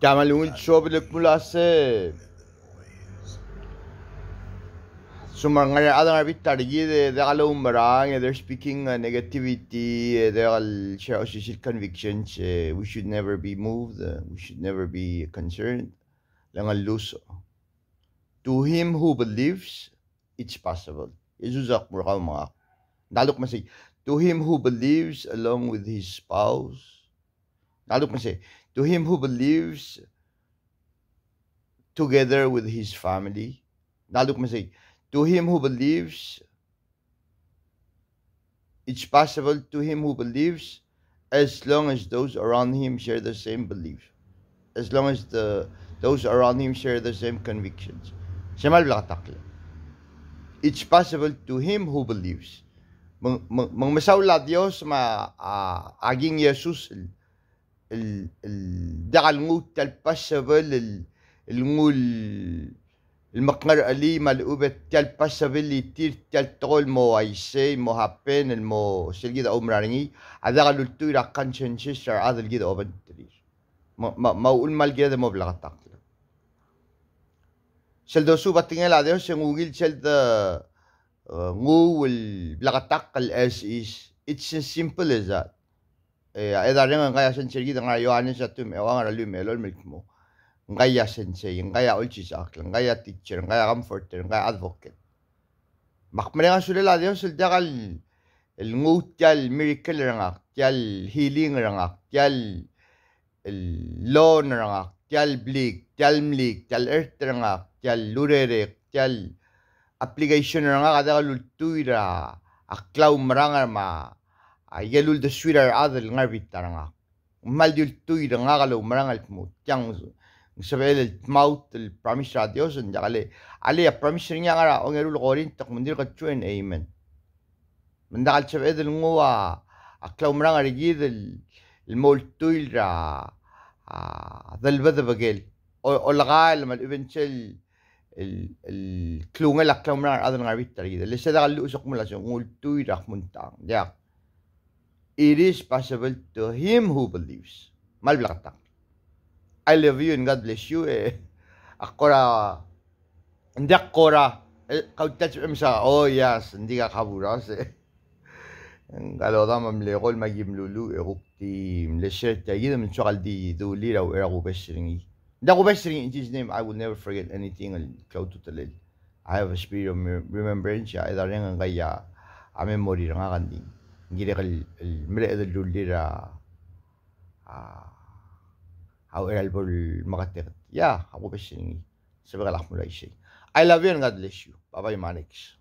تعمل ويند shop لك مناسب So mga ada nga bit targi de are speaking uh, negativity they all share social convictions uh, we should never be moved we should never be concerned lang luso to him who believes it's possible Jesus ak murakaw mga dalok masig to him who believes along with his spouse now look to him who believes together with his family. Now look to him who believes, it's possible to him who believes as long as those around him share the same beliefs, As long as the those around him share the same convictions. It's possible to him who believes. Mang masaula Dios ma aging Jesus الدعا الموت الباشافيل المول المقر اللي ملقوبة تل باشافيل اللي تير تل تول مو عيشي مو هابين المو سلجد أمراني هذا قالوا التويرا قنشن ششر هذا الجد أوبن تريش ما ما أقول ما الجد مو بلغة تقل شلدو سو باتنين لا ديوش نقول شلد آه، نقول بلغة تاقل إيش إيش it's as simple as that e da renga ngaya sensei gi dengar yo anisa tu me wa ngara lume lol milk mo ngaya sensei ngaya ulchi sak ngaya teacher ngaya comforter ngaya advocate makmere ga sulela dio sul dagal el ngutal miracle ranga kyal healing ranga kyal el loan ranga kyal blik kyal mlik kyal earth ranga kyal lurere kyal application ranga ga dagal ultuira a cloud ranga ma ayalul de suira adel ngavit taranga mal dil tuy de ngagalo marang al mut kyang سبعيل الموت البراميشر ديوس ندير عليه عليه براميشر نيا غرا اونيرو الغورين تق مندير قتشوين ايمن من دال سبعيل الموا اكلو مران رجيد المول تويل را ذا البذ بقيل او الغال ما الابنشل الكلونغ الاكلو مران هذا الغربي التريد اللي سدغ اللي اسق ملا شنقول تويل رحمن تاع It is possible to him who believes. Malblaktak. I love you and God bless you. Eh. Akora. Hindi akora. Eh, Kautatch mo sa, oh yes, hindi ka kaburas eh. Ang kalora mamlekol magimlulu eruktim. Eh, Lesher tayo naman tsakal di duli raw era eh, ko besringi. Da ko besringi in Jesus name, I will never forget anything al kau tutalil. I have a spirit of remembrance. Ida rin ang kaya a memory nga ah, kanding. ندير غير المرأة ذلو اللي راه هاو يلعبوا المغتي يا هاو باش نسبق الأحمر أي شيء I love you and God bless you. Bye bye, Manix.